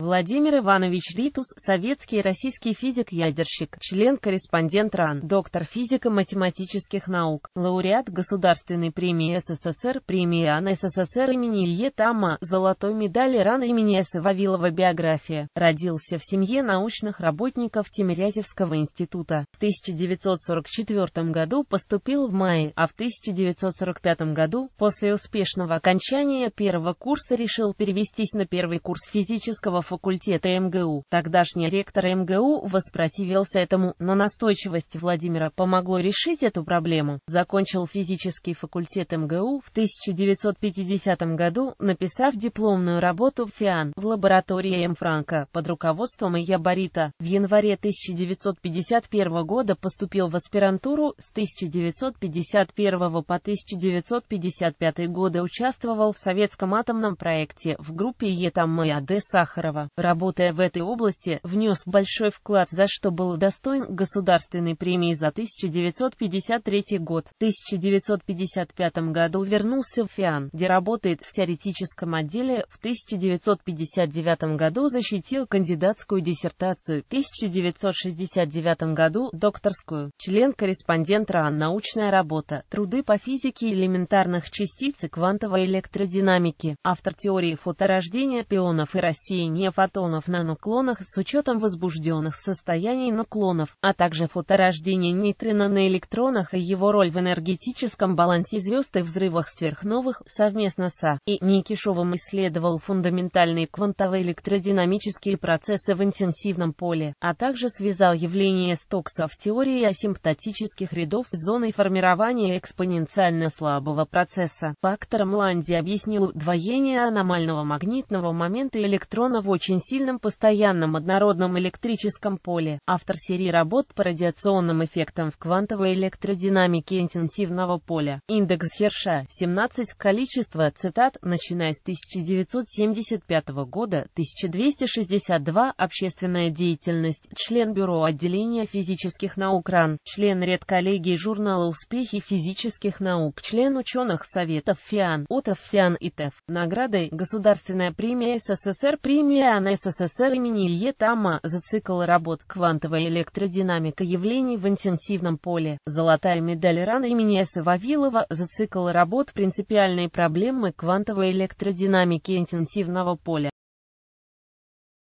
Владимир Иванович Ритус, советский и российский физик-ядерщик, член-корреспондент РАН, доктор физико-математических наук, лауреат Государственной премии СССР, премии АН СССР имени Илье Тама, золотой медали РАН имени С. Вавилова биография, родился в семье научных работников Тимирязевского института. В 1944 году поступил в мае, а в 1945 году, после успешного окончания первого курса, решил перевестись на первый курс физического факультета МГУ. Тогдашний ректор МГУ воспротивился этому, но настойчивость Владимира помогло решить эту проблему. Закончил физический факультет МГУ в 1950 году, написав дипломную работу в ФИАН в лаборатории М. Франка под руководством Ия Борита. В январе 1951 года поступил в аспирантуру, с 1951 по 1955 годы участвовал в советском атомном проекте в группе Е. ЕТАМ и а. Сахарова. Кирова, работая в этой области, внес большой вклад, за что был достоин государственной премии за 1953 год. В 1955 году вернулся в ФИАН, где работает в теоретическом отделе, в 1959 году защитил кандидатскую диссертацию, в 1969 году докторскую, член-корреспондент РАН, научная работа, труды по физике элементарных частиц и квантовой электродинамики, автор теории фоторождения пионов и рассеяния фотонов на нуклонах с учетом возбужденных состояний нуклонов, а также фоторождения нейтрина на электронах и его роль в энергетическом балансе звезд и взрывах сверхновых, совместно с А. и Никишовым исследовал фундаментальные квантово электродинамические процессы в интенсивном поле, а также связал явление Стокса в теории асимптотических рядов с зоной формирования экспоненциально слабого процесса. Фактором Ланди объяснил удвоение аномального магнитного момента электрона в очень сильном постоянном однородном электрическом поле. Автор серии работ по радиационным эффектам в квантовой электродинамике интенсивного поля. Индекс Херша 17 количество цитат, начиная с 1975 года, 1262 общественная деятельность, член бюро отделения физических наук РАН, член редколлегии журнала «Успехи физических наук», член ученых Советов ФИАН, ОТОВ ФИАН и ТЭФ. Награды: Государственная премия СССР премия ИАН СССР имени Илье Тама за цикл работ «Квантовая электродинамика явлений в интенсивном поле», золотая медаль РАН имени С. Вавилова за цикл работ «Принципиальные проблемы квантовой электродинамики интенсивного поля».